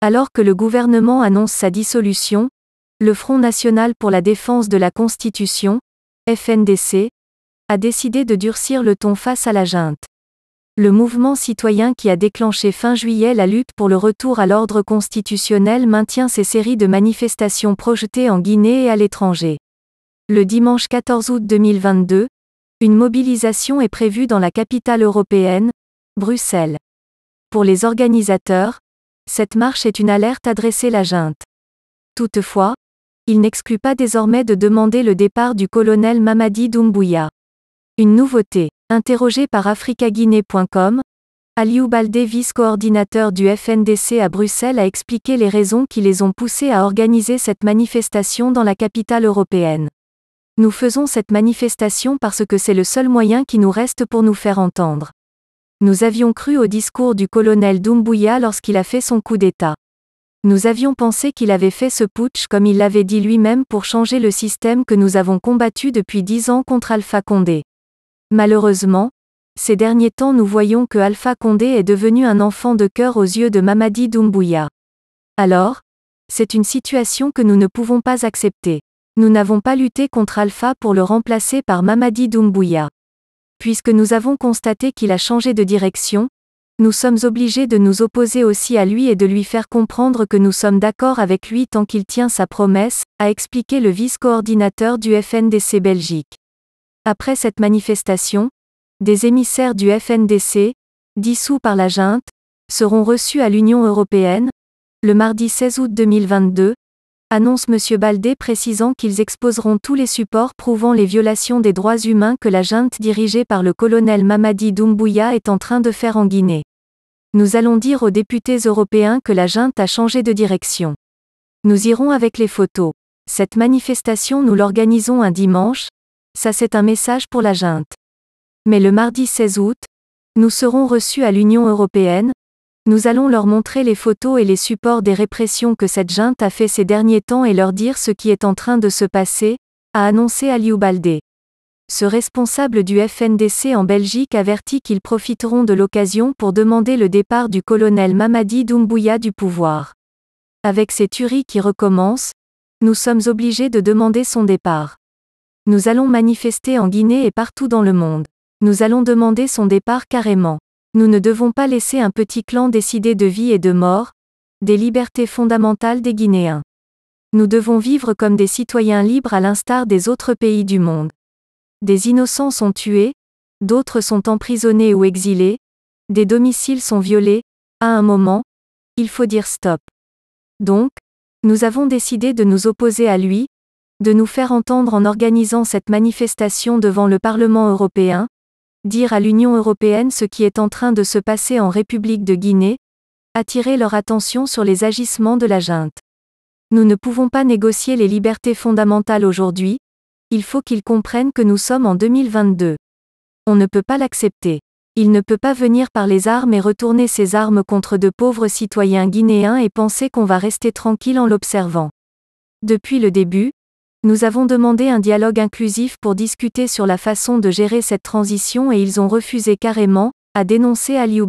Alors que le gouvernement annonce sa dissolution, le Front national pour la défense de la Constitution, FNDC, a décidé de durcir le ton face à la junte. Le mouvement citoyen qui a déclenché fin juillet la lutte pour le retour à l'ordre constitutionnel maintient ses séries de manifestations projetées en Guinée et à l'étranger. Le dimanche 14 août 2022, une mobilisation est prévue dans la capitale européenne, Bruxelles. Pour les organisateurs, cette marche est une alerte adressée la junte. Toutefois, il n'exclut pas désormais de demander le départ du colonel Mamadi Doumbouya. Une nouveauté. Interrogé par africaguinée.com, Aliou Baldé, vice-coordinateur du FNDC à Bruxelles, a expliqué les raisons qui les ont poussés à organiser cette manifestation dans la capitale européenne. Nous faisons cette manifestation parce que c'est le seul moyen qui nous reste pour nous faire entendre. Nous avions cru au discours du colonel Doumbouya lorsqu'il a fait son coup d'État. Nous avions pensé qu'il avait fait ce putsch comme il l'avait dit lui-même pour changer le système que nous avons combattu depuis dix ans contre Alpha Condé. Malheureusement, ces derniers temps nous voyons que Alpha Condé est devenu un enfant de cœur aux yeux de Mamadi Doumbouya. Alors, c'est une situation que nous ne pouvons pas accepter. Nous n'avons pas lutté contre Alpha pour le remplacer par Mamadi Doumbouya puisque nous avons constaté qu'il a changé de direction, nous sommes obligés de nous opposer aussi à lui et de lui faire comprendre que nous sommes d'accord avec lui tant qu'il tient sa promesse, a expliqué le vice-coordinateur du FNDC Belgique. Après cette manifestation, des émissaires du FNDC, dissous par la junte, seront reçus à l'Union européenne, le mardi 16 août 2022, annonce M. Baldé précisant qu'ils exposeront tous les supports prouvant les violations des droits humains que la junte dirigée par le colonel Mamadi Doumbouya est en train de faire en Guinée. Nous allons dire aux députés européens que la junte a changé de direction. Nous irons avec les photos. Cette manifestation nous l'organisons un dimanche, ça c'est un message pour la junte. Mais le mardi 16 août, nous serons reçus à l'Union européenne, nous allons leur montrer les photos et les supports des répressions que cette junte a fait ces derniers temps et leur dire ce qui est en train de se passer, a annoncé Aliou Baldé. Ce responsable du FNDC en Belgique avertit qu'ils profiteront de l'occasion pour demander le départ du colonel Mamadi Doumbouya du pouvoir. Avec ces tueries qui recommencent, nous sommes obligés de demander son départ. Nous allons manifester en Guinée et partout dans le monde. Nous allons demander son départ carrément. Nous ne devons pas laisser un petit clan décider de vie et de mort, des libertés fondamentales des Guinéens. Nous devons vivre comme des citoyens libres à l'instar des autres pays du monde. Des innocents sont tués, d'autres sont emprisonnés ou exilés, des domiciles sont violés, à un moment, il faut dire stop. Donc, nous avons décidé de nous opposer à lui, de nous faire entendre en organisant cette manifestation devant le Parlement européen, dire à l'Union européenne ce qui est en train de se passer en République de Guinée, attirer leur attention sur les agissements de la junte. Nous ne pouvons pas négocier les libertés fondamentales aujourd'hui, il faut qu'ils comprennent que nous sommes en 2022. On ne peut pas l'accepter. Il ne peut pas venir par les armes et retourner ses armes contre de pauvres citoyens guinéens et penser qu'on va rester tranquille en l'observant. Depuis le début, nous avons demandé un dialogue inclusif pour discuter sur la façon de gérer cette transition et ils ont refusé carrément, à dénoncer Aliou